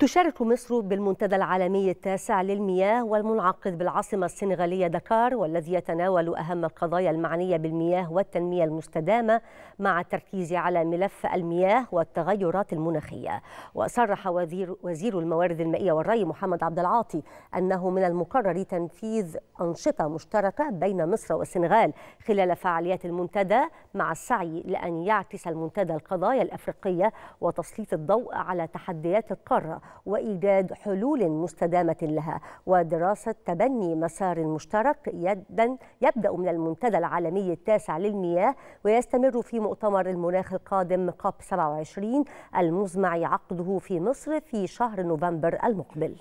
تشارك مصر بالمنتدى العالمي التاسع للمياه والمنعقد بالعاصمة السنغالية دكار والذي يتناول أهم القضايا المعنية بالمياه والتنمية المستدامة مع التركيز على ملف المياه والتغيرات المناخية وصرح وزير, وزير الموارد المائية والري محمد عبد العاطي أنه من المقرر تنفيذ أنشطة مشتركة بين مصر والسنغال خلال فعاليات المنتدى مع السعي لأن يعكس المنتدى القضايا الأفريقية وتسليط الضوء على تحديات القارة وإيجاد حلول مستدامة لها ودراسة تبني مسار مشترك يبدأ من المنتدى العالمي التاسع للمياه ويستمر في مؤتمر المناخ القادم قاب 27 المزمع عقده في مصر في شهر نوفمبر المقبل